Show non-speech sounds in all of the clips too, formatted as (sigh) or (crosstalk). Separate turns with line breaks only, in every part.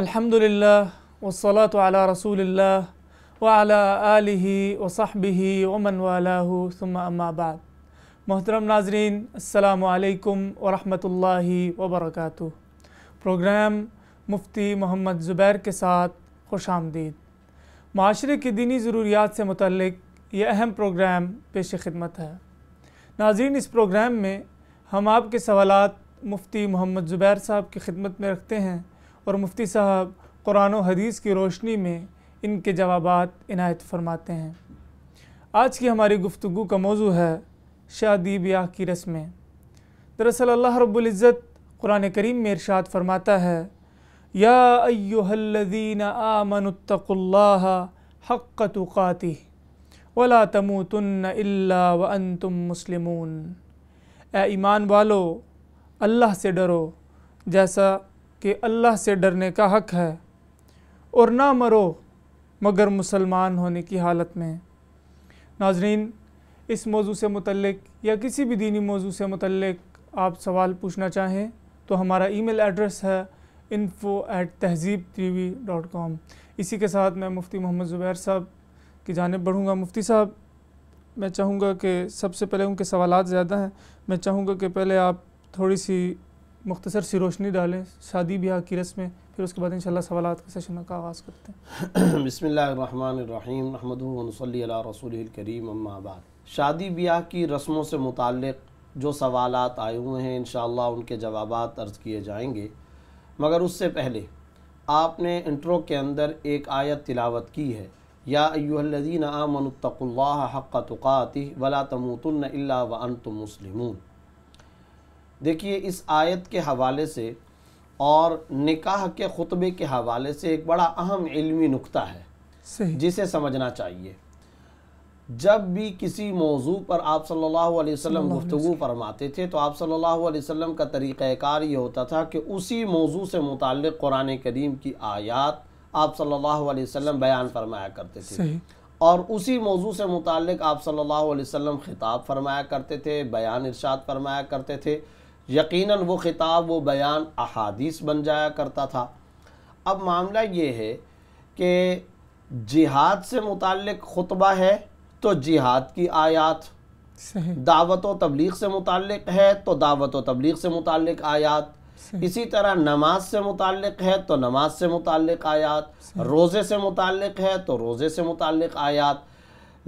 الحمد للہ والصلاة على رسول اللہ وعلى آلہ وصحبہ ومن والاه ثم اما بعد محترم ناظرین السلام علیکم ورحمۃ اللہ وبرکاتہ پروگرام مفتی محمد زبیر کے ساتھ خوش آمدید معاشرے کی دینی ضروریات سے متعلق یہ اہم پروگرام پیش خدمت ہے ناظرین اس پروگرام میں ہم آپ کے سوالات مفتی محمد زبیر صاحب کی خدمت میں رکھتے ہیں اور مفتی صاحب قرآن و حدیث کی روشنی میں ان کے جوابات عنایت فرماتے ہیں آج کی ہماری گفتگو کا موضوع ہے شادی بیاہ کی رسمیں دراصل اللہ رب العزت قرآن کریم میں ارشاد فرماتا ہے یا ایوہ الذین آمنوا اتقوا اللہ حق تقاتی ولا تموتن الا وانتم مسلمون اے ایمان والو اللہ سے ڈرو جیسا کہ اللہ سے ڈرنے کا حق ہے اور نہ مرو مگر مسلمان ہونے کی حالت میں ناظرین اس موضوع سے متعلق یا کسی بھی دینی موضوع سے متعلق آپ سوال پوچھنا چاہیں تو ہمارا ای میل ایڈریس ہے info at Tehzeeb T V dot com اسی کے ساتھ میں مفتی محمد زبیر صاحب کی جانب بڑھوں گا مفتی صاحب میں چاہوں گا کہ سب سے پہلے ان کے سوالات زیادہ ہیں میں چاہوں گا کہ پہلے آپ تھوڑی سی مختصر سی روشنی ڈالیں شادی بیاہ کی رسمیں پھر اس کے بعد انشاءاللہ سوالات کے سیشن کا آغاز کرتے
ہیں (coughs) بسم اللہ الرحمن الرحیم رحمد اللہ رسول الکریم بعد شادی بیاہ کی رسموں سے متعلق جو سوالات آئے ہوئے ہیں انشاءاللہ ان کے جوابات ارض کیے جائیں گے مگر اس سے پہلے آپ نے انٹرو کے اندر ایک آیت تلاوت کی ہے یا ایوہ الذین آمنوا اتقوا اللہ حق تقاتی ولا تموتن الا وانتم مسلمون دیکھیے اس آیت کے حوالے سے اور نکاح کے خطبے کے حوالے سے ایک بڑا اہم علمی نقطہ ہے جسے سمجھنا چاہیے جب بھی کسی موضوع پر آپ صلی اللہ علیہ وسلم گفتگو فرماتے تھے تو آپ صلی اللہ علیہ وسلم کا طریقہ کار یہ ہوتا تھا کہ اسی موضوع سے متعلق قرآن کریم کی آیات آپ صلی اللہ علیہ وسلم بیان فرمایا کرتے تھے اور اسی موضوع سے متعلق آپ صلی اللہ علیہ وسلم خطاب فرمایا کرتے تھے بیان ارشاد فرمایا کرتے تھے یقیناً وہ خطاب وہ بیان احادیث بن جایا کرتا تھا اب معاملہ یہ ہے کہ جہاد سے متعلق خطبہ ہے تو جہاد کی آیات دعوت و تبلیغ سے متعلق ہے تو دعوت و تبلیغ سے متعلق آیات اسی طرح نماز سے متعلق ہے تو نماز سے متعلق آیات روزے سے متعلق ہے تو روزے سے متعلق آیات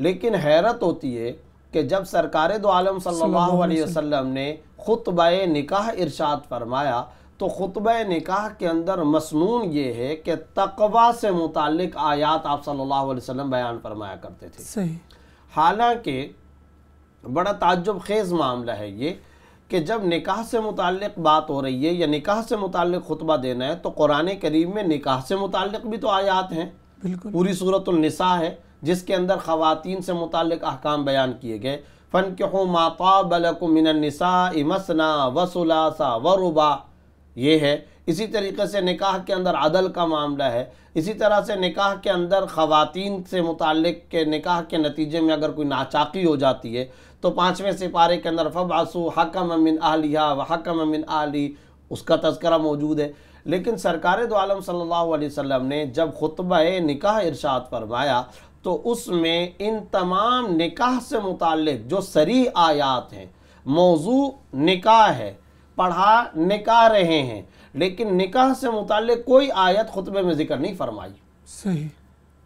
لیکن حیرت ہوتی ہے کہ جب سرکار دو عالم صلی اللہ علیہ وسلم نے خطبہ نکاح ارشاد فرمایا تو خطبہ نکاح کے اندر مسنون یہ ہے کہ تقوی سے متعلق آیات آپ صلی اللہ علیہ وسلم بیان فرمایا کرتے تھے صحیح حالانکہ بڑا تعجب خیز معاملہ ہے یہ کہ جب نکاح سے متعلق بات ہو رہی ہے یا نکاح سے متعلق خطبہ دینا ہے تو قرآن کریم میں نکاح سے متعلق بھی تو آیات ہیں بالکل پوری صورت النساء ہے جس کے اندر خواتین سے متعلق احکام بیان کیے گئے فَنْكِحُوا مَا طَابَ و من النِّسَاءِ مَسْنَا وسلاسا وَرُبَا یہ ہے اسی طریقے سے نکاح کے اندر عدل کا معاملہ ہے اسی طرح سے نکاح کے اندر خواتین سے متعلق کے نکاح کے نتیجے میں اگر کوئی ناچاقی ہو جاتی ہے تو پانچویں سپارے کے اندر فَبْعَسُوا حَكَمَ حکم امن وَحَكَمَ و حکم اس کا تذکرہ موجود ہے لیکن سرکار دعالم صلی اللہ علیہ وسلم نے جب خطبہ نکاح ارشاد فرمایا تو اس میں ان تمام نکاح سے متعلق جو سریح آیات ہیں موضوع نکاح ہے پڑھا نکاح رہے ہیں لیکن نکاح سے متعلق کوئی آیت خطبے میں ذکر نہیں فرمائی صحیح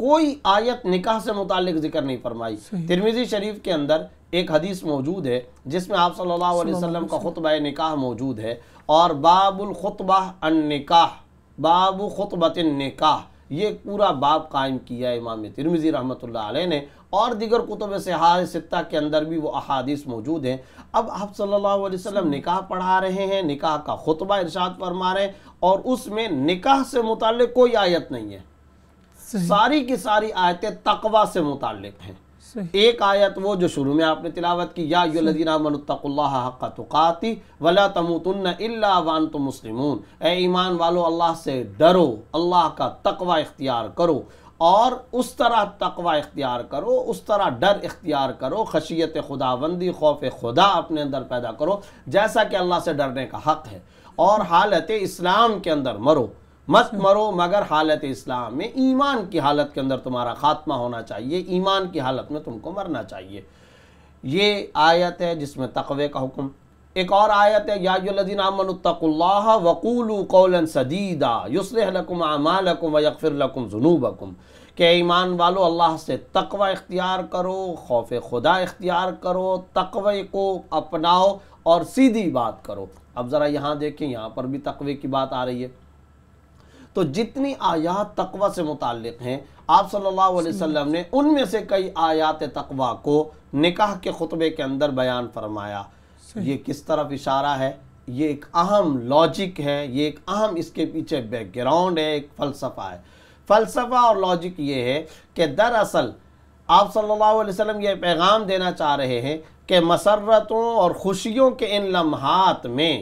کوئی آیت نکاح سے متعلق ذکر نہیں فرمائی ترمیزی شریف کے اندر ایک حدیث موجود ہے جس میں آپ صلی اللہ علیہ وسلم کا خطبہ نکاح موجود ہے اور باب الخطبہ النکاح باب خطبت النکاح یہ پورا باب قائم کیا امام ترمزی رحمت رحمۃ اللہ علیہ نے اور دیگر کتب کے اندر بھی وہ احادیث موجود ہیں اب آپ صلی اللہ علیہ وسلم نکاح پڑھا رہے ہیں نکاح کا خطبہ ارشاد فرما رہے ہیں اور اس میں نکاح سے متعلق کوئی آیت نہیں ہے ساری کی ساری آیتیں تقوی سے متعلق ہیں ایک آیت وہ جو شروع میں آپ نے تلاوت کی یا الذین آمنوا اتقوا اللہ حق تقاتی ولا تموتن الا وانتم مسلمون اے ایمان والو اللہ سے ڈرو اللہ کا تقوی اختیار کرو اور اس طرح تقوی اختیار کرو اس طرح ڈر اختیار کرو خشیت خداوندی خوف خدا اپنے اندر پیدا کرو جیسا کہ اللہ سے ڈرنے کا حق ہے اور حالت اسلام کے اندر مرو مست مرو مگر حالت اسلام میں ایمان کی حالت کے اندر تمہارا خاتمہ ہونا چاہیے ایمان کی حالت میں تم کو مرنا چاہیے یہ آیت ہے جس میں تقوی کا حکم ایک اور آیت ہے یا الذین آمنوا اتقوا اللہ وقولوا قولا سدیدا یصلح لکم اعمالکم ویغفر لکم ذنوبکم کہ ایمان والو اللہ سے تقوی اختیار کرو خوف خدا اختیار کرو تقوی کو اپناؤ اور سیدھی بات کرو اب ذرا یہاں دیکھیں یہاں پر بھی تقوی کی بات آ رہی ہے تو جتنی آیات تقوی سے متعلق ہیں آپ صلی اللہ علیہ وسلم نے ان میں سے کئی آیات تقوی کو نکاح کے خطبے کے اندر بیان فرمایا یہ کس طرف اشارہ ہے یہ ایک اہم لاجک ہے یہ ایک اہم اس کے پیچھے بیک گراؤنڈ ہے ایک فلسفہ ہے فلسفہ اور لاجک یہ ہے کہ دراصل آپ صلی اللہ علیہ وسلم یہ پیغام دینا چاہ رہے ہیں کہ مسرتوں اور خوشیوں کے ان لمحات میں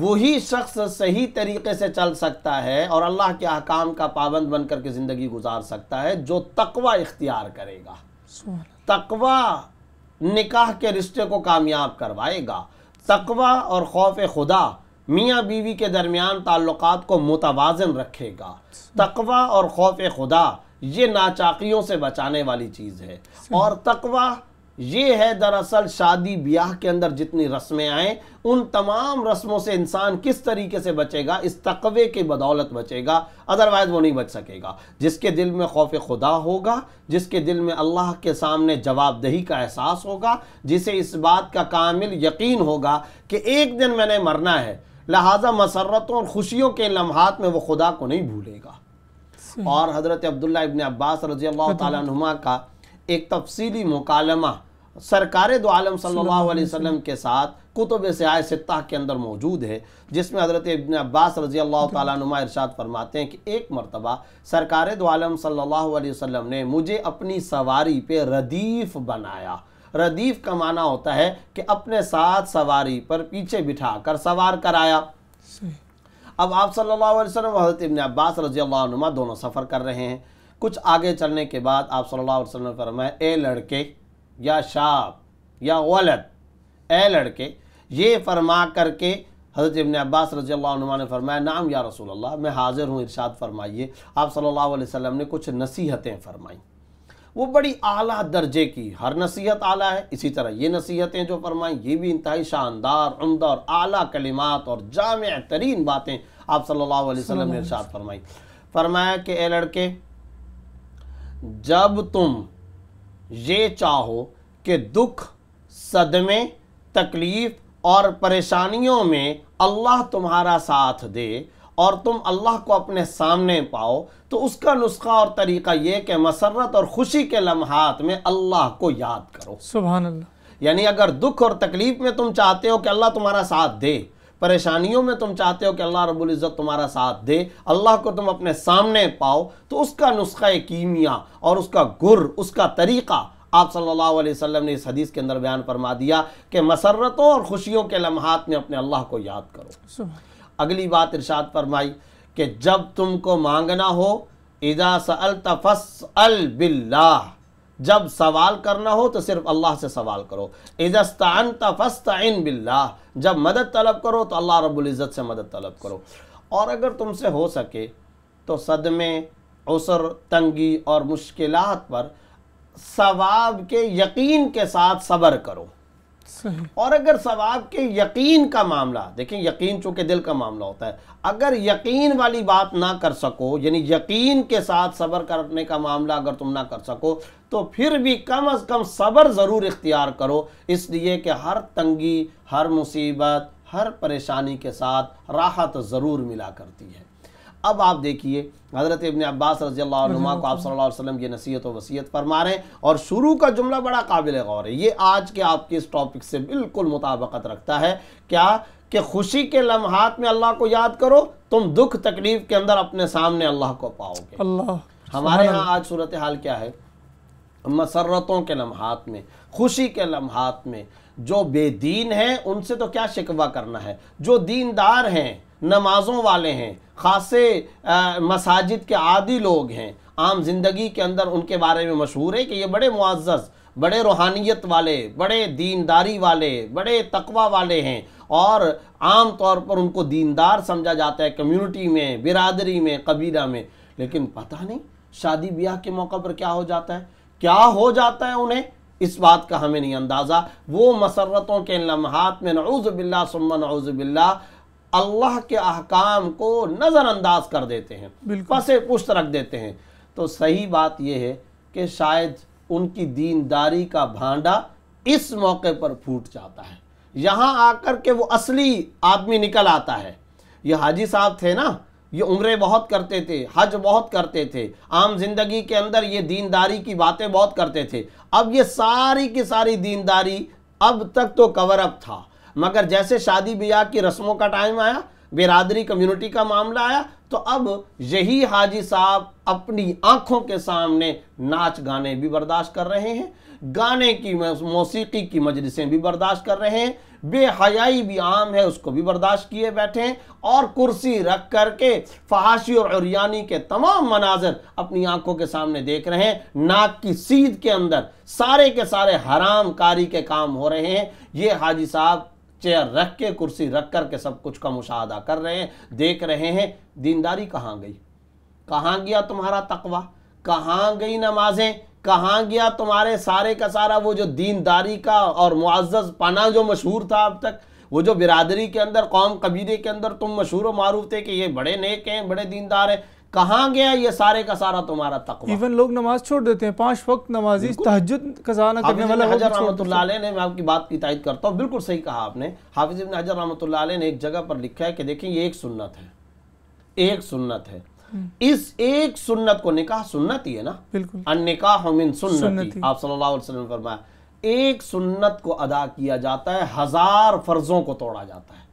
وہی شخص صحیح طریقے سے چل سکتا ہے اور اللہ کے احکام کا پابند بن کر کے زندگی گزار سکتا ہے جو تقوی اختیار کرے گا تقوی نکاح کے رشتے کو کامیاب کروائے گا تقوی اور خوف خدا میاں بیوی کے درمیان تعلقات کو متوازن رکھے گا تقوی اور خوف خدا یہ ناچاقیوں سے بچانے والی چیز ہے اور تقوی یہ ہے دراصل شادی بیاہ کے اندر جتنی رسمیں آئیں ان تمام رسموں سے انسان کس طریقے سے بچے گا اس تقوی کے بدولت بچے گا ادروائز وہ نہیں بچ سکے گا جس کے دل میں خوف خدا ہوگا جس کے دل میں اللہ کے سامنے جواب دہی کا احساس ہوگا جسے اس بات کا کامل یقین ہوگا کہ ایک دن میں نے مرنا ہے لہٰذا مسرتوں اور خوشیوں کے لمحات میں وہ خدا کو نہیں بھولے گا اور حضرت عبداللہ ابن عباس رضی اللہ تعالیٰ عنہ کا ایک تفصیلی مکالمہ سرکار دو عالم صلی اللہ علیہ وسلم کے ساتھ کتب سائے ستہ کے اندر موجود ہے جس میں حضرت ابن عباس رضی اللہ جی. تعالیٰ نما ارشاد فرماتے ہیں کہ ایک مرتبہ سرکار دو عالم صلی اللہ علیہ وسلم نے مجھے اپنی سواری پہ ردیف بنایا ردیف کا معنی ہوتا ہے کہ اپنے ساتھ سواری پر پیچھے بٹھا کر سوار کرایا اب آپ صلی اللہ علیہ وسلم حضرت ابن عباس رضی اللہ عنہ دونوں سفر کر رہے ہیں کچھ آگے چلنے کے بعد آپ صلی اللہ علیہ وسلم نے فرمایا اے لڑکے یا شاب یا ولد اے لڑکے یہ فرما کر کے حضرت ابن عباس رضی اللہ عنہ نے فرمایا نام یا رسول اللہ میں حاضر ہوں ارشاد فرمائیے آپ صلی اللہ علیہ وسلم نے کچھ نصیحتیں فرمائیں وہ بڑی اعلیٰ درجے کی ہر نصیحت اعلیٰ ہے اسی طرح یہ نصیحتیں جو فرمائیں یہ بھی انتہائی شاندار عمدہ اور اعلیٰ کلمات اور جامع ترین باتیں آپ صلی اللہ علیہ وسلم نے ارشاد فرمائی فرمایا کہ اے لڑکے جب تم یہ چاہو کہ دکھ صدمے تکلیف اور پریشانیوں میں اللہ تمہارا ساتھ دے اور تم اللہ کو اپنے سامنے پاؤ تو اس کا نسخہ اور طریقہ یہ کہ مسرت اور خوشی کے لمحات میں اللہ کو یاد کرو سبحان اللہ یعنی اگر دکھ اور تکلیف میں تم چاہتے ہو کہ اللہ تمہارا ساتھ دے پریشانیوں میں تم چاہتے ہو کہ اللہ رب العزت تمہارا ساتھ دے اللہ کو تم اپنے سامنے پاؤ تو اس کا نسخہ کیمیا اور اس کا گر اس کا طریقہ آپ صلی اللہ علیہ وسلم نے اس حدیث کے اندر بیان فرما دیا کہ مسرتوں اور خوشیوں کے لمحات میں اپنے اللہ کو یاد کرو اگلی بات ارشاد فرمائی کہ جب تم کو مانگنا ہو اذا سألت فاسأل باللہ جب سوال کرنا ہو تو صرف اللہ سے سوال کرو عزستان تفسط عن بلّہ جب مدد طلب کرو تو اللہ رب العزت سے مدد طلب کرو اور اگر تم سے ہو سکے تو صدمے عسر تنگی اور مشکلات پر ثواب کے یقین کے ساتھ صبر کرو اور اگر ثواب کے یقین کا معاملہ دیکھیں یقین چونکہ دل کا معاملہ ہوتا ہے اگر یقین والی بات نہ کر سکو یعنی یقین کے ساتھ صبر کرنے کا معاملہ اگر تم نہ کر سکو تو پھر بھی کم از کم صبر ضرور اختیار کرو اس لیے کہ ہر تنگی ہر مصیبت ہر پریشانی کے ساتھ راحت ضرور ملا کرتی ہے اب آپ دیکھیے حضرت ابن عباس رضی اللہ عنہ کو آپ صلی اللہ علیہ وسلم کی نصیحت وسیعت ہیں اور شروع کا جملہ بڑا قابل غور ہے یہ آج کے آپ کے مطابقت رکھتا ہے کیا کہ خوشی کے لمحات میں اللہ کو یاد کرو تم دکھ تکلیف کے اندر اپنے سامنے اللہ کو پاؤ گے اللہ ہمارے ہاں آج صورتحال کیا ہے مسرتوں کے لمحات میں خوشی کے لمحات میں جو بے دین ہیں ان سے تو کیا شکوہ کرنا ہے جو دیندار ہیں نمازوں والے ہیں خاصے مساجد کے عادی لوگ ہیں عام زندگی کے اندر ان کے بارے میں مشہور ہے کہ یہ بڑے معزز بڑے روحانیت والے بڑے دینداری والے بڑے تقوی والے ہیں اور عام طور پر ان کو دیندار سمجھا جاتا ہے کمیونٹی میں برادری میں قبیلہ میں لیکن پتہ نہیں شادی بیاہ کے موقع پر کیا ہو جاتا ہے کیا ہو جاتا ہے انہیں اس بات کا ہمیں نہیں اندازہ وہ مسرتوں کے لمحات میں نعوذ باللہ سمم نعوذ باللہ اللہ کے احکام کو نظر انداز کر دیتے ہیں پسے پشت رکھ دیتے ہیں تو صحیح بات یہ ہے کہ شاید ان کی دینداری کا بھانڈا اس موقع پر پھوٹ جاتا ہے یہاں آ کر کے وہ اصلی آدمی نکل آتا ہے یہ حاجی صاحب تھے نا یہ عمرے بہت کرتے تھے حج بہت کرتے تھے عام زندگی کے اندر یہ دینداری کی باتیں بہت کرتے تھے اب یہ ساری کی ساری دینداری اب تک تو کور اپ تھا مگر جیسے شادی بیاہ کی رسموں کا ٹائم آیا برادری کمیونٹی کا معاملہ آیا تو اب یہی حاجی صاحب اپنی آنکھوں کے سامنے ناچ گانے بھی برداشت کر رہے ہیں گانے کی موسیقی کی مجلسیں بھی برداشت کر رہے ہیں بے حیائی بھی عام ہے اس کو بھی برداشت کیے بیٹھے ہیں اور کرسی رکھ کر کے فحاشی اور عریانی کے تمام مناظر اپنی آنکھوں کے سامنے دیکھ رہے ہیں ناک کی سیدھ کے اندر سارے کے سارے حرام کاری کے کام ہو رہے ہیں یہ حاجی صاحب چیئر رکھ کے کرسی رکھ کر کے سب کچھ کا مشاہدہ کر رہے ہیں دیکھ رہے ہیں دینداری کہاں گئی کہاں گیا تمہارا تقوی کہاں گئی نمازیں کہاں گیا تمہارے سارے کا سارا وہ جو دینداری کا اور معزز پناہ جو مشہور تھا اب تک وہ جو برادری کے اندر قوم قبیلے کے اندر تم مشہور و معروف تھے کہ یہ بڑے نیک ہیں بڑے دیندار ہیں کہاں گیا یہ سارے کا سارا تمہارا تقویٰ
ایون لوگ نماز چھوڑ دیتے ہیں پانچ وقت نمازی تحجد کزانہ کرنے والے حجر رحمت اللہ علیہ
نے میں آپ کی بات کی تائید کرتا ہوں بلکل صحیح کہا آپ نے حافظ ابن حجر رحمت اللہ علیہ نے ایک جگہ پر لکھا ہے کہ دیکھیں یہ ایک سنت ہے ایک سنت ہے اس ایک سنت کو نکاح سنت ہی ہے نا ان نکاح من سنتی آپ صلی اللہ علیہ وسلم نے فرمایا ایک سنت کو ادا کیا جاتا ہے ہزار فرضوں کو توڑا جاتا ہے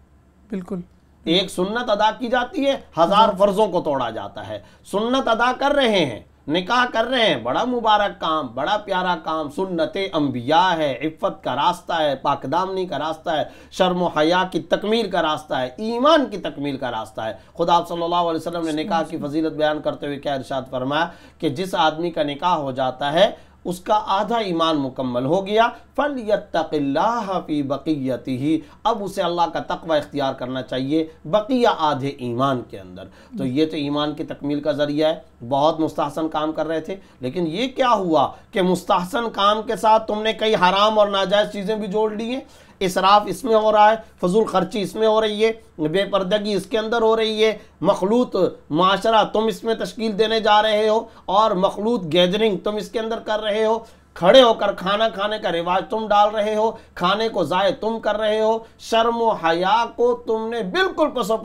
بالکل ایک سنت ادا کی جاتی ہے ہزار فرضوں کو توڑا جاتا ہے سنت ادا کر رہے ہیں نکاح کر رہے ہیں بڑا مبارک کام بڑا پیارا کام سنت انبیاء ہے عفت کا راستہ ہے پاک دامنی کا راستہ ہے شرم و حیا کی تکمیل کا راستہ ہے ایمان کی تکمیل کا راستہ ہے خدا صلی اللہ علیہ وسلم نے نکاح کی فضیلت بیان کرتے ہوئے کیا ارشاد فرمایا کہ جس آدمی کا نکاح ہو جاتا ہے اس کا آدھا ایمان مکمل ہو گیا فَلْيَتَّقِ اللَّهَ فِي بَقِيَّتِهِ اب اسے اللہ کا تقوی اختیار کرنا چاہیے بقیہ آدھے ایمان کے اندر تو یہ تو ایمان کی تکمیل کا ذریعہ ہے بہت مستحسن کام کر رہے تھے لیکن یہ کیا ہوا کہ مستحسن کام کے ساتھ تم نے کئی حرام اور ناجائز چیزیں بھی جوڑ لی ہیں اسراف اس میں ہو رہا ہے فضول خرچی اس میں ہو رہی ہے بے پردگی اس کے اندر ہو رہی ہے مخلوط معاشرہ تم اس میں تشکیل دینے جا رہے ہو اور مخلوط گیدرنگ کا رواج تم ڈال رہے ہو کھانے کو ضائع تم کر رہے ہو شرم و حیا کو تم نے بالکل پسو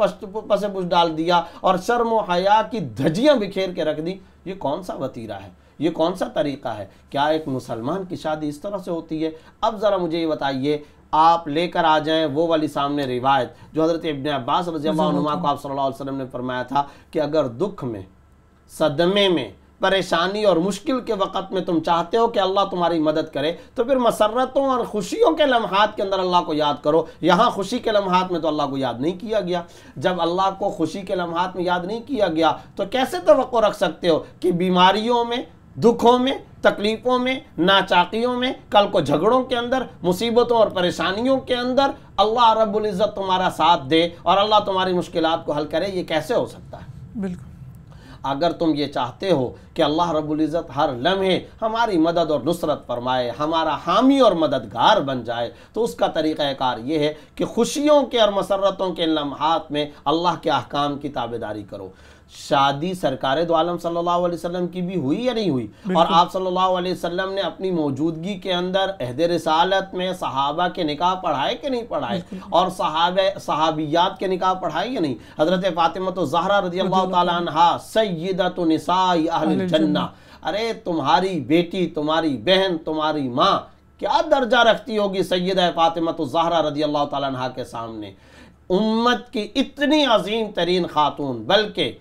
پسے پس ڈال دیا اور شرم و حیا کی دھجیاں بکھیر کے رکھ دی یہ کون سا وطیرہ ہے یہ کون سا طریقہ ہے کیا ایک مسلمان کی شادی اس طرح سے ہوتی ہے اب ذرا مجھے یہ بتائیے آپ لے کر آ جائیں وہ والی سامنے روایت جو حضرت ابن عباس رضی اللہ عنہ کو آپ صلی اللہ علیہ وسلم نے فرمایا تھا کہ اگر دکھ میں صدمے میں پریشانی اور مشکل کے وقت میں تم چاہتے ہو کہ اللہ تمہاری مدد کرے تو پھر مسرتوں اور خوشیوں کے لمحات کے اندر اللہ کو یاد کرو یہاں خوشی کے لمحات میں تو اللہ کو یاد نہیں کیا گیا جب اللہ کو خوشی کے لمحات میں یاد نہیں کیا گیا تو کیسے توقع رکھ سکتے ہو کہ بیماریوں میں دکھوں میں تکلیفوں میں ناچاقیوں میں کل کو جھگڑوں کے اندر مصیبتوں اور پریشانیوں کے اندر اللہ رب العزت تمہارا ساتھ دے اور اللہ تمہاری مشکلات کو حل کرے یہ کیسے ہو سکتا
ہے بالکل
اگر تم یہ چاہتے ہو کہ اللہ رب العزت ہر لمحے ہماری مدد اور نصرت فرمائے ہمارا حامی اور مددگار بن جائے تو اس کا طریقہ کار یہ ہے کہ خوشیوں کے اور مسرتوں کے لمحات میں اللہ کے احکام کی تابداری کرو شادی سرکار دو عالم صلی اللہ علیہ وسلم کی بھی ہوئی یا نہیں ہوئی اور آپ صلی اللہ علیہ وسلم نے اپنی موجودگی کے اندر رسالت میں صحابہ کے نکاح پڑھائے کہ نہیں پڑھائے اور صحابیات کے نکاح پڑھائے یا نہیں حضرت فاطمہ زہرہ رضی اللہ تعالیٰ عنہ سیدت اہل ارے تمہاری بیٹی تمہاری بہن تمہاری ماں کیا درجہ رکھتی ہوگی سیدہ فاطمہ زہرہ رضی اللہ تعالیٰ عنہ کے سامنے امت کی اتنی عظیم ترین خاتون بلکہ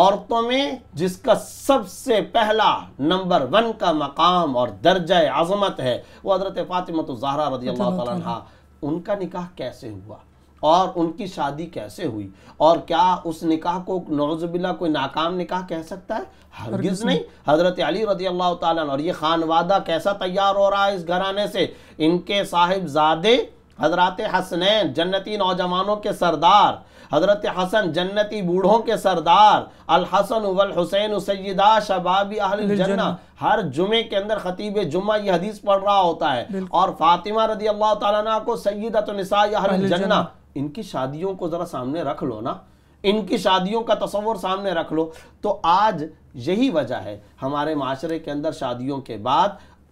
عورتوں میں جس کا سب سے پہلا نمبر ون کا مقام اور درجہ عظمت ہے وہ حضرت فاطمہ زہرہ رضی اللہ تعالیٰ عنہ ان کا نکاح کیسے ہوا اور ان کی شادی کیسے ہوئی اور کیا اس نکاح کو نعوذ باللہ کوئی ناکام نکاح کہہ سکتا ہے ہرگز نہیں حضرت علی رضی اللہ تعالیٰ عنہ اور یہ خانوادہ کیسا تیار ہو رہا ہے اس گھرانے سے ان کے صاحب زادے حضرت حسنین جنتی نوجوانوں کے سردار حضرت حسن جنتی بوڑھوں کے سردار الحسن والحسین سیدہ اہل الجنہ ہر جمعے کے اندر خطیب جمعہ یہ حدیث پڑھ رہا ہوتا ہے اور فاطمہ رضی اللہ تعالیٰ کو اہل الجنہ ان کی شادیوں کو ذرا سامنے رکھ لو نا ان کی شادیوں کا تصور سامنے رکھ لو تو آج یہی وجہ ہے ہمارے معاشرے کے اندر شادیوں کے بعد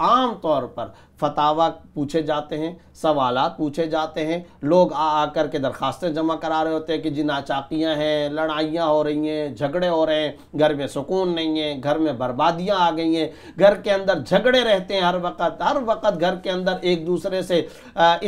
عام طور پر فتاوہ پوچھے جاتے ہیں سوالات پوچھے جاتے ہیں لوگ آ آ کر کے درخواستیں جمع کرا رہے ہوتے ہیں کہ جی ناچاکیاں ہیں لڑائیاں ہو رہی ہیں جھگڑے ہو رہے ہیں گھر میں سکون نہیں ہیں گھر میں بربادیاں آ گئی ہیں گھر کے اندر جھگڑے رہتے ہیں ہر وقت ہر وقت گھر کے اندر ایک دوسرے سے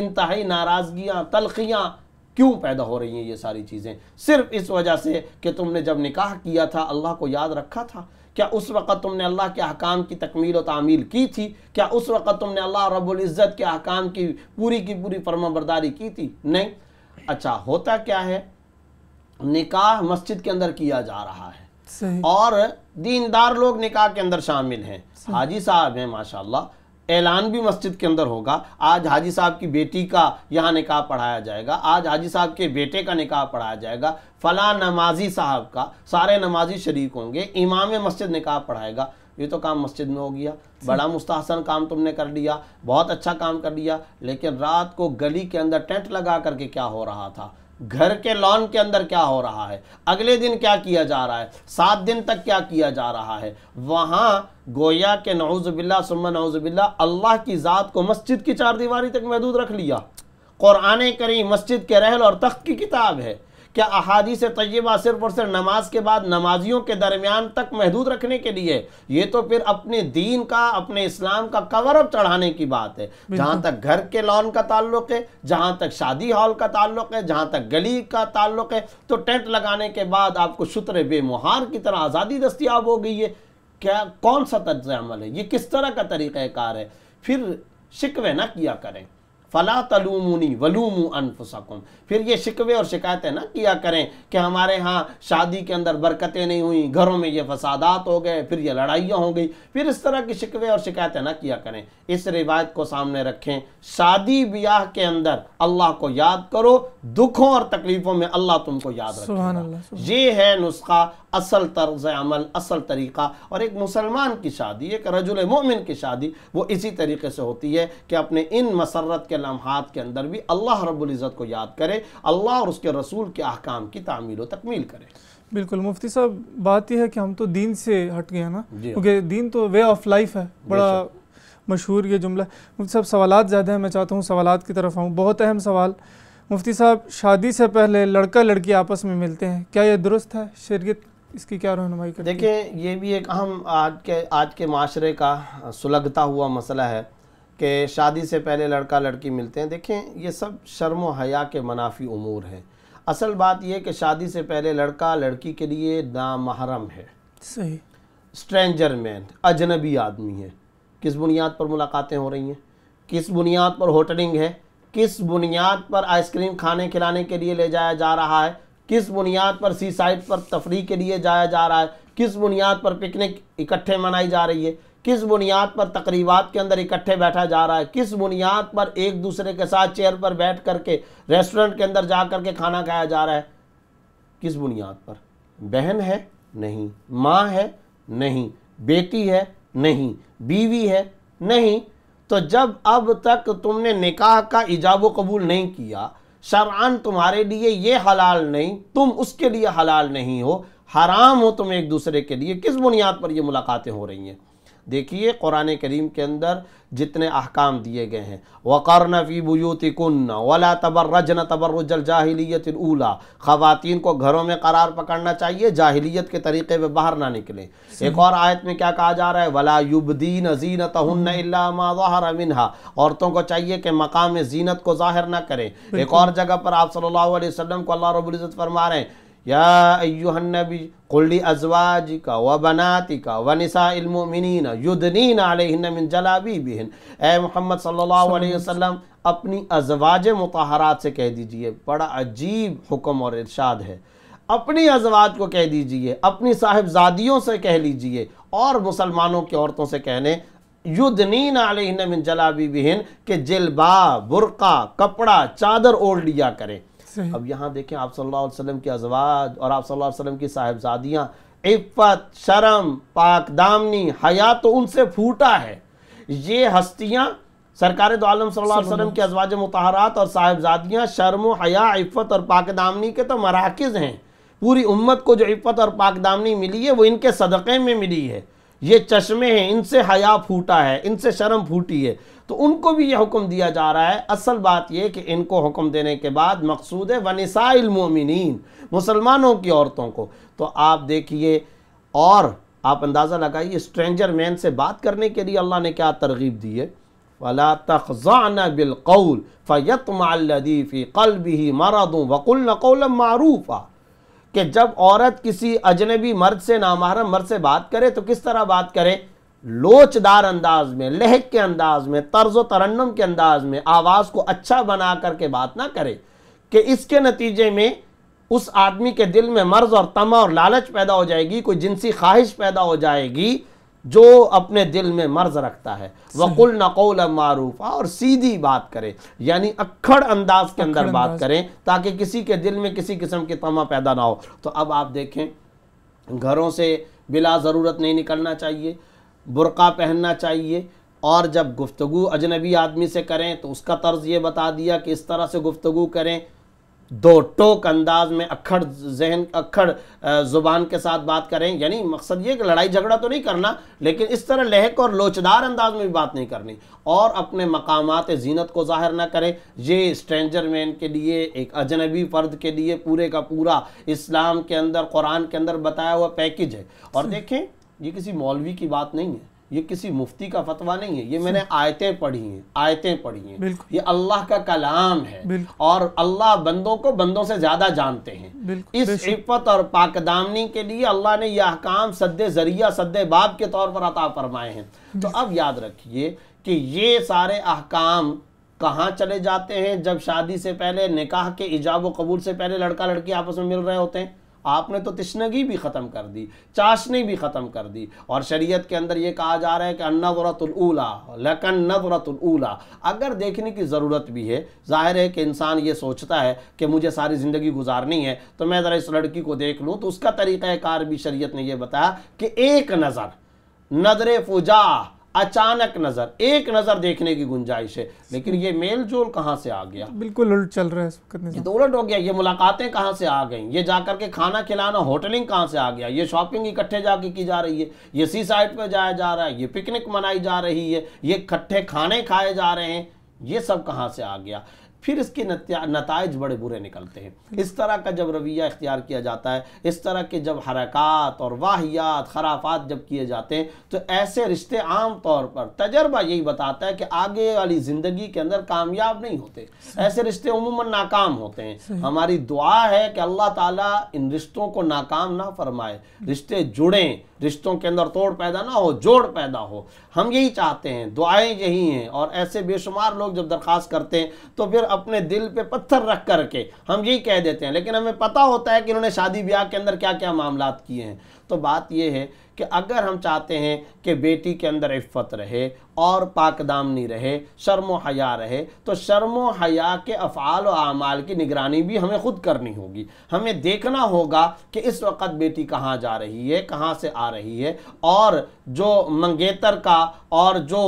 انتہائی ناراضگیاں تلخیاں کیوں پیدا ہو رہی ہیں یہ ساری چیزیں صرف اس وجہ سے کہ تم نے جب نکاح کیا تھا اللہ کو یاد رکھا تھا کیا اس وقت تم نے اللہ کے احکام کی تکمیل و تعمیل کی تھی کیا اس وقت تم نے اللہ رب العزت کے احکام کی پوری کی پوری فرما برداری کی تھی نہیں اچھا ہوتا کیا ہے نکاح مسجد کے اندر کیا جا رہا ہے اور دیندار لوگ نکاح کے اندر شامل ہیں حاجی صاحب ہیں ماشاءاللہ اللہ اعلان بھی مسجد کے اندر ہوگا آج حاجی صاحب کی بیٹی کا یہاں نکاح پڑھایا جائے گا آج حاجی صاحب کے بیٹے کا نکاح پڑھایا جائے گا فلاں نمازی صاحب کا سارے نمازی شریک ہوں گے امام مسجد نکاح پڑھائے گا یہ تو کام مسجد میں ہو گیا جی۔ بڑا مستحسن کام تم نے کر دیا بہت اچھا کام کر دیا لیکن رات کو گلی کے اندر ٹینٹ لگا کر کے کیا ہو رہا تھا گھر کے لان کے اندر کیا ہو رہا ہے اگلے دن کیا کیا جا رہا ہے سات دن تک کیا کیا جا رہا ہے وہاں گویا کہ نعوذ باللہ سمہ نعوذ باللہ اللہ کی ذات کو مسجد کی چار دیواری تک محدود رکھ لیا قرآن کریم مسجد کے رہل اور تخت کی کتاب ہے کیا احادی سے صرف اور صرف نماز کے بعد نمازیوں کے درمیان تک محدود رکھنے کے لیے یہ تو پھر اپنے دین کا اپنے اسلام کا کور اپ چڑھانے کی بات ہے جہاں تک گھر کے لون کا تعلق ہے جہاں تک شادی ہال کا تعلق ہے جہاں تک گلی کا تعلق ہے تو ٹینٹ لگانے کے بعد آپ کو شتر بے مہار کی طرح آزادی دستیاب ہو گئی ہے کیا کون سا طرز عمل ہے یہ کس طرح کا طریقہ کار ہے پھر شکوے نہ کیا کریں فلاں انفسکم پھر یہ شکوے اور شکایتیں نہ کیا کریں کہ ہمارے ہاں شادی کے اندر برکتیں نہیں ہوئیں گھروں میں یہ فسادات ہو گئے پھر یہ لڑائیاں ہو گئی پھر اس طرح کی شکوے اور شکایتیں نہ کیا کریں اس روایت کو سامنے رکھیں شادی بیاہ کے اندر اللہ کو یاد کرو دکھوں اور تکلیفوں میں اللہ تم کو یاد
رکھو
یہ ہے نسخہ اصل طرز عمل اصل طریقہ اور ایک مسلمان کی شادی ایک رجل مومن کی شادی وہ اسی طریقے سے ہوتی ہے کہ اپنے ان مسرت کے لمحات کے اندر بھی اللہ رب العزت کو یاد کرے اللہ اور اس کے رسول کے احکام کی تعمیل و تکمیل کرے
بالکل مفتی صاحب بات یہ ہے کہ ہم تو دین سے ہٹ گئے ہیں نا جی۔ کیونکہ دین تو وے آف لائف ہے بڑا مشہور یہ جملہ ہے مفتی صاحب سوالات زیادہ ہیں میں چاہتا ہوں سوالات کی طرف آؤں بہت اہم سوال مفتی صاحب شادی سے پہلے لڑکا لڑکی آپس میں ملتے ہیں کیا یہ درست ہے شریعت اس کی کیا رہنمائی کرتی ہے دیکھیں
یہ بھی ایک اہم آج کے آج کے معاشرے کا سلگتا ہوا مسئلہ ہے کہ شادی سے پہلے لڑکا لڑکی ملتے ہیں دیکھیں یہ سب شرم و حیا کے منافی امور ہیں اصل بات یہ کہ شادی سے پہلے لڑکا لڑکی کے لیے نامحرم ہے صحیح سٹرینجر مین اجنبی آدمی ہے کس بنیاد پر ملاقاتیں ہو رہی ہیں کس بنیاد پر ہوٹلنگ ہے کس بنیاد پر آئس کریم کھانے کھلانے کے لیے لے جایا جا رہا ہے کس بنیاد پر سی سائٹ پر تفریح کے لیے جایا جا رہا ہے کس بنیاد پر پکنک اکٹھے منائی جا رہی ہے کس بنیاد پر تقریبات کے اندر اکٹھے بیٹھا جا رہا ہے کس بنیاد پر ایک دوسرے کے ساتھ چیئر پر بیٹھ کر کے ریسٹورنٹ کے اندر جا کر کے کھانا کھایا جا رہا ہے کس بنیاد پر بہن ہے نہیں ماں ہے نہیں بیٹی ہے نہیں بیوی ہے نہیں تو جب اب تک تم نے نکاح کا ایجاب و قبول نہیں کیا شرعان تمہارے لیے یہ حلال نہیں تم اس کے لیے حلال نہیں ہو حرام ہو تم ایک دوسرے کے لیے کس بنیاد پر یہ ملاقاتیں ہو رہی ہیں دیکھئے قرآن کریم کے اندر جتنے احکام دیے گئے ہیں وَقَرْنَ فِي بُيُوتِكُنَّ وَلَا تَبَرَّجْنَ تَبَرُّجَ الْجَاهِلِيَّةِ الْأُولَى خواتین کو گھروں میں قرار پکڑنا چاہیے جاہلیت کے طریقے میں باہر نہ نکلیں ایک اور آیت میں کیا کہا جا رہا ہے وَلَا يُبْدِينَ زِينَتَهُنَّ إِلَّا مَا ظَهَرَ مِنْهَا عورتوں کو چاہیے کہ مقام زینت کو ظاہر نہ کریں ایک اور جگہ پر آپ صلی اللہ علیہ وسلم کو اللہ رب العزت فرما رہے ہیں یا ایوہ النبی کلى ازواج کا و بنات کا و نساء المؤمنین یدنین علیہن من جلابی بہن اے محمد صلی اللہ علیہ وسلم اپنی ازواج متحرات سے کہہ دیجئے بڑا عجیب حکم اور ارشاد ہے اپنی ازواج کو کہہ دیجئے اپنی صاحب زادیوں سے کہہ لیجئے اور مسلمانوں کی عورتوں سے کہنے یدنین علیہن من جلابی بہن کہ جلبا برقع کپڑا چادر اوڑ لیا کریں صحیح. اب یہاں دیکھیں آپ صلی اللہ علیہ وسلم کی ازواج اور آپ صلی اللہ علیہ وسلم کی صاحبزادیاں عفت شرم پاک دامنی حیا تو ان سے پھوٹا ہے یہ ہستیاں سرکار دو عالم صلی اللہ علیہ وسلم کے ازواج متحرات اور صاحبزادیاں شرم و حیا عفت اور پاک دامنی کے تو مراکز ہیں پوری امت کو جو عفت اور پاک دامنی ملی ہے وہ ان کے صدقے میں ملی ہے یہ چشمے ہیں ان سے حیا پھوٹا ہے ان سے شرم پھوٹی ہے تو ان کو بھی یہ حکم دیا جا رہا ہے اصل بات یہ کہ ان کو حکم دینے کے بعد مقصود ہے وَنِسَائِ الْمُؤْمِنِينَ مسلمانوں کی عورتوں کو تو آپ دیکھئے اور آپ اندازہ لگائیے سٹرینجر مین سے بات کرنے کے لیے اللہ نے کیا ترغیب دیئے وَلَا تَخْزَعْنَ بِالْقَوْلِ فَيَطْمَعَ الَّذِي فِي قَلْبِهِ مَرَضٌ وَقُلْنَ قَوْلًا مَعْرُوفًا کہ جب عورت کسی اجنبی مرد سے نامحرم مرد سے بات کرے تو کس طرح بات کرے لوچدار انداز میں لہک کے انداز میں طرز و ترنم کے انداز میں آواز کو اچھا بنا کر کے بات نہ کرے کہ اس کے نتیجے میں اس آدمی کے دل میں مرض اور تمہ اور لالچ پیدا ہو جائے گی کوئی جنسی خواہش پیدا ہو جائے گی جو اپنے دل میں مرض رکھتا ہے وَقُلْنَ قَوْلَ مَعْرُوفَ اور سیدھی بات کرے یعنی اکھڑ انداز کے اندر بات کریں تاکہ کسی کے دل میں کسی قسم کی تمہ پیدا نہ ہو تو اب آپ دیکھیں گھروں سے بلا ضرورت نہیں نکلنا چاہیے برقع پہننا چاہیے اور جب گفتگو اجنبی آدمی سے کریں تو اس کا طرز یہ بتا دیا کہ اس طرح سے گفتگو کریں دو ٹوک انداز میں اکھڑ ذہن اکھڑ زبان کے ساتھ بات کریں یعنی مقصد یہ کہ لڑائی جھگڑا تو نہیں کرنا لیکن اس طرح لہک اور لوچدار انداز میں بھی بات نہیں کرنی اور اپنے مقامات زینت کو ظاہر نہ کریں یہ اسٹرینجر مین کے لیے ایک اجنبی فرد کے لیے پورے کا پورا اسلام کے اندر قرآن کے اندر بتایا ہوا پیکج ہے اور دیکھیں یہ کسی مولوی کی بات نہیں ہے یہ کسی مفتی کا فتویٰ نہیں ہے یہ میں نے آیتیں پڑھی ہیں آیتیں پڑھی ہیں بالکل یہ اللہ کا کلام ہے اور اللہ بندوں کو بندوں سے زیادہ جانتے ہیں اس عفت اور پاکدامنی کے لیے اللہ نے یہ احکام صد ذریعہ سد باب کے طور پر عطا فرمائے ہیں تو اب یاد رکھیے کہ یہ سارے احکام کہاں چلے جاتے ہیں جب شادی سے پہلے نکاح کے ایجاب و قبول سے پہلے لڑکا لڑکی آپس میں مل رہے ہوتے ہیں آپ نے تو تشنگی بھی ختم کر دی چاشنی بھی ختم کر دی اور شریعت کے اندر یہ کہا جا رہا ہے کہ النظرت الاولا لکن نظرت الاولا اگر دیکھنے کی ضرورت بھی ہے ظاہر ہے کہ انسان یہ سوچتا ہے کہ مجھے ساری زندگی گزارنی ہے تو میں ذرا اس لڑکی کو دیکھ لوں تو اس کا طریقہ کار بھی شریعت نے یہ بتایا کہ ایک نظر نظر فجا اچانک نظر ایک نظر دیکھنے کی گنجائش ہے لیکن یہ میل جول کہاں سے آ گیا
بالکل الٹ چل رہا
ہے یہ تو الٹ ہو گیا یہ ملاقاتیں کہاں سے آ گئیں یہ جا کر کے کھانا کھلانا ہوٹلنگ کہاں سے آ گیا یہ شاپنگ اکٹھے جا کے کی جا رہی ہے یہ سی سائٹ پہ جایا جا رہا ہے یہ پکنک منائی جا رہی ہے یہ کٹھے کھانے کھائے جا رہے ہیں یہ سب کہاں سے آ گیا پھر اس کے نتائج بڑے برے نکلتے ہیں اس طرح کا جب رویہ اختیار کیا جاتا ہے اس طرح کے جب حرکات اور واحیات خرافات جب کیے جاتے ہیں تو ایسے رشتے عام طور پر تجربہ یہی بتاتا ہے کہ آگے والی زندگی کے اندر کامیاب نہیں ہوتے ایسے رشتے عموماً ناکام ہوتے ہیں ہماری دعا ہے کہ اللہ تعالیٰ ان رشتوں کو ناکام نہ فرمائے رشتے جڑیں رشتوں کے اندر توڑ پیدا نہ ہو جوڑ پیدا ہو ہم یہی چاہتے ہیں دعائیں یہی ہیں اور ایسے بے شمار لوگ جب درخواست کرتے ہیں تو پھر اپنے دل پہ پتھر رکھ کر کے ہم یہی کہہ دیتے ہیں لیکن ہمیں پتہ ہوتا ہے کہ انہوں نے شادی بیاہ کے اندر کیا کیا معاملات کیے ہیں تو بات یہ ہے کہ اگر ہم چاہتے ہیں کہ بیٹی کے اندر عفت رہے اور پاک دامنی رہے شرم و حیا رہے تو شرم و حیا کے افعال و اعمال کی نگرانی بھی ہمیں خود کرنی ہوگی ہمیں دیکھنا ہوگا کہ اس وقت بیٹی کہاں جا رہی ہے کہاں سے آ رہی ہے اور جو منگیتر کا اور جو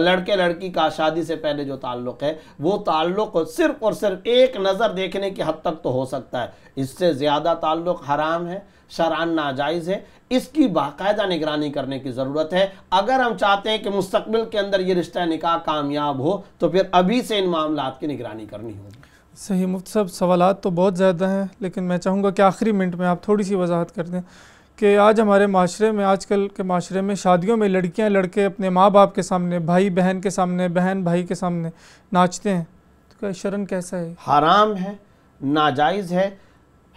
لڑکے لڑکی کا شادی سے پہلے جو تعلق ہے وہ تعلق صرف اور صرف ایک نظر دیکھنے کی حد تک تو ہو سکتا ہے اس سے زیادہ تعلق حرام ہے شرعان ناجائز ہے اس کی باقاعدہ نگرانی کرنے کی ضرورت ہے اگر ہم چاہتے ہیں کہ مستقبل کے اندر یہ رشتہ نکاح کامیاب ہو تو پھر ابھی سے ان معاملات کی نگرانی کرنی ہوگی
صحیح مفت صاحب سوالات تو بہت زیادہ ہیں لیکن میں چاہوں گا کہ آخری منٹ میں آپ تھوڑی سی وضاحت کر دیں کہ آج ہمارے معاشرے میں آج کل کے معاشرے میں شادیوں میں لڑکیاں لڑکے اپنے ماں باپ کے سامنے بھائی بہن کے سامنے بہن بھائی کے سامنے ناچتے ہیں تو کیا شرن کیسا ہے
حرام ہے ناجائز ہے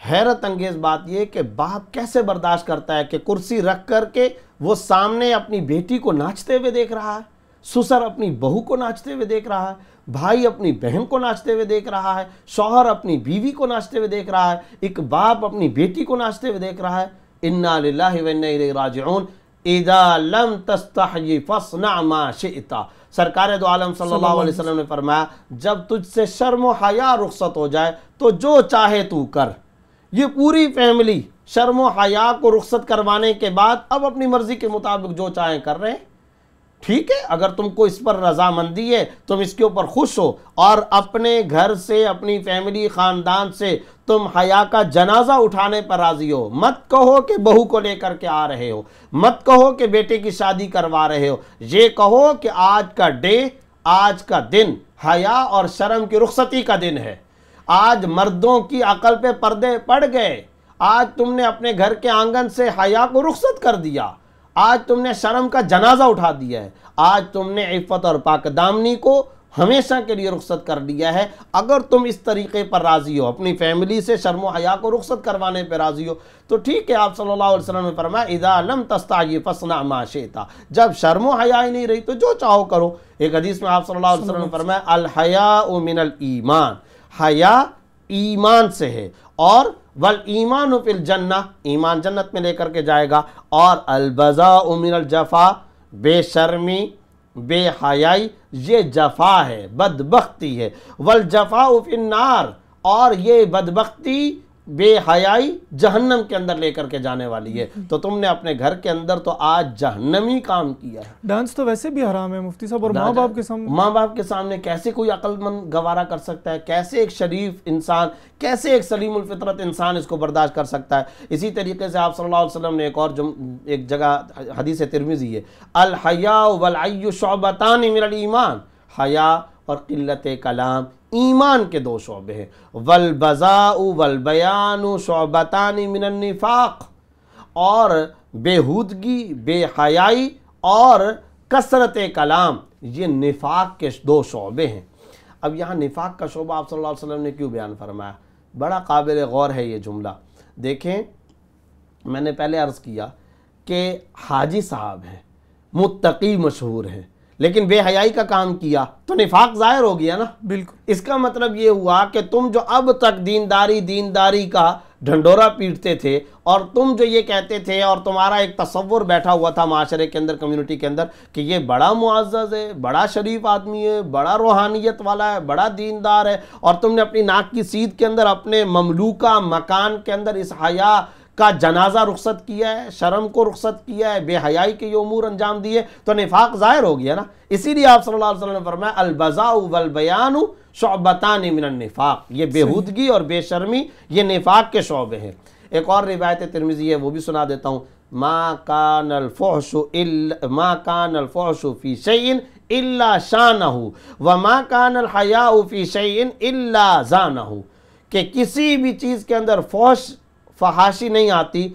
حیرت انگیز بات یہ کہ باپ کیسے برداشت کرتا ہے کہ کرسی رکھ کر کے وہ سامنے اپنی بیٹی کو ناچتے ہوئے دیکھ رہا ہے سسر اپنی بہو کو ناچتے ہوئے دیکھ رہا ہے بھائی اپنی بہن کو ناچتے ہوئے دیکھ رہا ہے شوہر اپنی بیوی کو ناچتے ہوئے دیکھ رہا ہے ایک باپ اپنی بیٹی کو ناچتے ہوئے دیکھ رہا ہے سرکار دو عالم صلی اللہ علیہ وسلم نے فرمایا جب تجھ سے شرم و حیا رخصت ہو جائے تو جو چاہے تو کر یہ پوری فیملی شرم و حیا کو رخصت کروانے کے بعد اب اپنی مرضی کے مطابق جو چاہیں کر رہے ہیں ٹھیک ہے اگر تم کو اس پر رضامندی ہے تم اس کے اوپر خوش ہو اور اپنے گھر سے اپنی فیملی خاندان سے تم حیا کا جنازہ اٹھانے پر راضی ہو مت کہو کہ بہو کو لے کر کے آ رہے ہو مت کہو کہ بیٹے کی شادی کروا رہے ہو یہ کہو کہ آج کا ڈے آج کا دن حیا اور شرم کی رخصتی کا دن ہے آج مردوں کی عقل پہ پردے پڑ گئے آج تم نے اپنے گھر کے آنگن سے حیا کو رخصت کر دیا آج تم نے شرم کا جنازہ اٹھا دیا ہے آج تم نے عفت اور پاک دامنی کو ہمیشہ کے لیے رخصت کر دیا ہے اگر تم اس طریقے پر راضی ہو اپنی فیملی سے شرم و حیا کو رخصت کروانے پہ راضی ہو تو ٹھیک ہے آپ صلی اللہ علیہ وسلم نے فرمایا جب شرم و حیا نہیں رہی تو جو چاہو کرو ایک حدیث میں آپ صلی اللہ علیہ وسلم نے فرمایا الحیاء من الایمان حیا ایمان سے ہے اور ول ایمان ا ایمان جنت میں لے کر کے جائے گا اور الْبَزَاءُ مِنَ الجفا بے شرمی بے حیائی یہ جفا ہے بدبختی ہے فِي النَّارِ اور یہ بدبختی بے حیائی جہنم کے اندر لے کر کے جانے والی ہے تو تم نے اپنے گھر کے اندر تو آج جہنمی کام کیا ہے
ڈانس تو ویسے بھی حرام ہے مفتی
صاحب اور ماں باپ کے سامنے ماں باپ کے سامنے کیسے کوئی عقل مند گوارا کر سکتا ہے کیسے ایک شریف انسان کیسے ایک سلیم الفطرت انسان اس کو برداشت کر سکتا ہے اسی طریقے سے آپ صلی اللہ علیہ وسلم نے ایک اور جم ایک جگہ حدیث ترمیزی ہے الحیاء والعی شعبتان من الایمان حیا اور قلت کلام ایمان کے دو شعبے ہیں والبیان شعبتان من النفاق اور بےحودگی بے حیائی اور کثرت کلام یہ نفاق کے دو شعبے ہیں اب یہاں نفاق کا شعبہ آپ صلی اللہ علیہ وسلم نے کیوں بیان فرمایا بڑا قابل غور ہے یہ جملہ دیکھیں میں نے پہلے عرض کیا کہ حاجی صاحب ہیں متقی مشہور ہیں لیکن بے حیائی کا کام کیا تو نفاق ظاہر ہو گیا نا بالکل اس کا مطلب یہ ہوا کہ تم جو اب تک دینداری دینداری کا ڈھنڈورا پیٹتے تھے اور تم جو یہ کہتے تھے اور تمہارا ایک تصور بیٹھا ہوا تھا معاشرے کے اندر کمیونٹی کے اندر کہ یہ بڑا معزز ہے بڑا شریف آدمی ہے بڑا روحانیت والا ہے بڑا دیندار ہے اور تم نے اپنی ناک کی سیدھ کے اندر اپنے مملوکہ مکان کے اندر اس حیا کا جنازہ رخصت کیا ہے شرم کو رخصت کیا ہے بے حیائی کے یہ امور انجام دیے تو نفاق ظاہر ہو گیا نا اسی لیے آپ صلی اللہ علیہ وسلم نے فرمایا شعبتان من النفاق یہ بےحودگی اور بے شرمی یہ نفاق کے شعبے ہیں ایک اور روایت ترمیزی ہے وہ بھی سنا دیتا ہوں ما کان الا ما کان الفحش فی شئین اللہ شانہ وما کان الحیاء فی شئین اللہ زانہ کہ کسی بھی چیز کے اندر فوش فحاشی نہیں آتی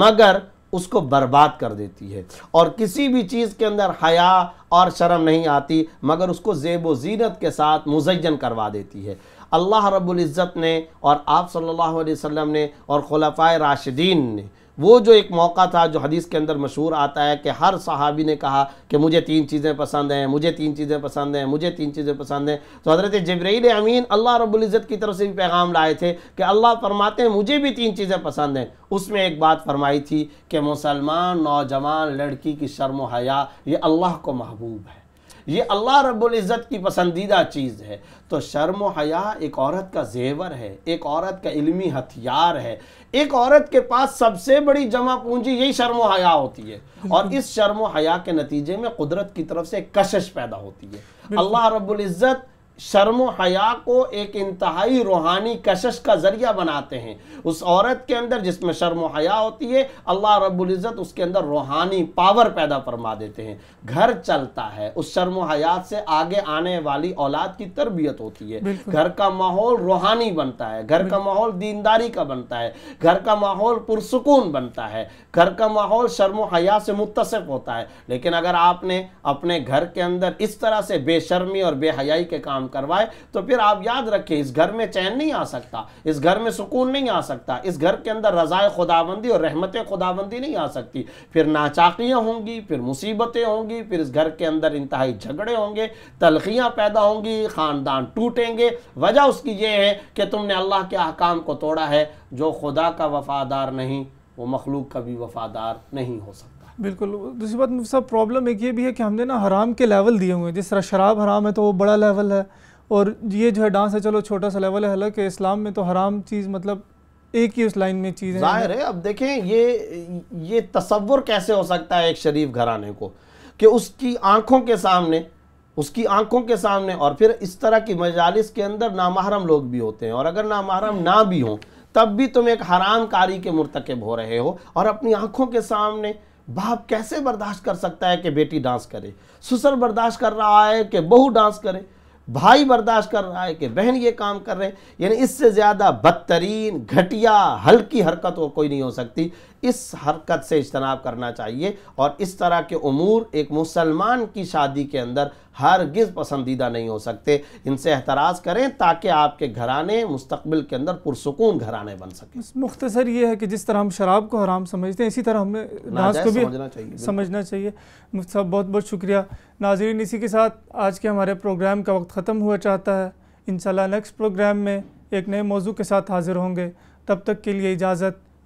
مگر اس کو برباد کر دیتی ہے اور کسی بھی چیز کے اندر حیا اور شرم نہیں آتی مگر اس کو زیب و زینت کے ساتھ مزین کروا دیتی ہے اللہ رب العزت نے اور آپ صلی اللہ علیہ وسلم نے اور خلفاء راشدین نے وہ جو ایک موقع تھا جو حدیث کے اندر مشہور آتا ہے کہ ہر صحابی نے کہا کہ مجھے تین چیزیں پسند ہیں مجھے تین چیزیں پسند ہیں مجھے تین چیزیں پسند ہیں تو حضرت جبرائیل امین اللہ رب العزت کی طرف سے بھی پیغام لائے تھے کہ اللہ فرماتے ہیں مجھے بھی تین چیزیں پسند ہیں اس میں ایک بات فرمائی تھی کہ مسلمان نوجوان لڑکی کی شرم و حیا یہ اللہ کو محبوب ہے یہ اللہ رب العزت کی پسندیدہ چیز ہے تو شرم و حیا ایک عورت کا زیور ہے ایک عورت کا علمی ہتھیار ہے ایک عورت کے پاس سب سے بڑی جمع پونجی یہی شرم و حیا ہوتی ہے اور اس شرم و حیا کے نتیجے میں قدرت کی طرف سے کشش پیدا ہوتی ہے اللہ رب العزت شرم و حیا کو ایک انتہائی روحانی کشش کا ذریعہ بناتے ہیں اس عورت کے اندر جس میں شرم و حیا ہوتی ہے اللہ رب العزت اس کے اندر روحانی پاور پیدا فرما دیتے ہیں گھر چلتا ہے اس شرم و حیات سے آگے آنے والی اولاد کی تربیت ہوتی ہے گھر کا ماحول روحانی بنتا ہے گھر کا ماحول دینداری کا بنتا ہے گھر کا ماحول پرسکون بنتا ہے گھر کا ماحول شرم و حیا سے متصف ہوتا ہے لیکن اگر آپ نے اپنے گھر کے اندر اس طرح سے بے شرمی اور بے حیائی کے کام کروائے تو پھر آپ یاد رکھیں اس گھر میں چین نہیں آ سکتا اس گھر میں سکون نہیں آ سکتا اس گھر کے اندر رضائے خداوندی اور رحمت خداوندی نہیں آ سکتی پھر ناچاقیاں ہوں گی پھر مصیبتیں ہوں گی پھر اس گھر کے اندر انتہائی جھگڑے ہوں گے تلخیاں پیدا ہوں گی خاندان ٹوٹیں گے وجہ اس کی یہ ہے کہ تم نے اللہ کے احکام کو توڑا ہے جو خدا کا وفادار نہیں وہ مخلوق کا بھی وفادار نہیں ہو سکتا
بالکل دوسری بات صاحب پرابلم ایک یہ بھی ہے کہ ہم نے نا حرام کے لیول دیے ہوئے ہیں جس طرح شراب حرام ہے تو وہ بڑا لیول ہے اور یہ جو ہے ڈانس ہے چلو چھوٹا سا لیول ہے حالانکہ اسلام میں تو حرام چیز مطلب ایک ہی اس لائن میں چیز ہے ظاہر ہے اب
دیکھیں یہ یہ تصور کیسے ہو سکتا ہے ایک شریف گھرانے کو کہ اس کی آنکھوں کے سامنے اس کی آنکھوں کے سامنے اور پھر اس طرح کی مجالس کے اندر نامحرم لوگ بھی ہوتے ہیں اور اگر نامحرم نہ بھی ہوں تب بھی تم ایک حرام کاری کے مرتکب ہو رہے ہو اور اپنی آنکھوں کے سامنے باپ کیسے برداشت کر سکتا ہے کہ بیٹی ڈانس کرے سسر برداشت کر رہا ہے کہ بہو ڈانس کرے بھائی برداشت کر رہا ہے کہ بہن یہ کام کر رہے ہیں یعنی اس سے زیادہ بدترین گھٹیا ہلکی حرکت وہ کوئی نہیں ہو سکتی اس حرکت سے اجتناب کرنا چاہیے اور اس طرح کے امور ایک مسلمان کی شادی کے اندر ہرگز پسندیدہ نہیں ہو سکتے ان سے احتراز کریں تاکہ آپ کے گھرانے مستقبل کے اندر پرسکون گھرانے بن سکیں
مختصر یہ ہے کہ جس طرح ہم شراب کو حرام سمجھتے ہیں اسی طرح ہمیں سمجھنا چاہیے صاحب بہت بہت شکریہ ناظرین اسی کے ساتھ آج کے ہمارے پروگرام کا وقت ختم ہوا چاہتا ہے انشاءاللہ نیکس نیکسٹ پروگرام میں ایک نئے موضوع کے ساتھ حاضر ہوں گے تب تک کے لیے اجازت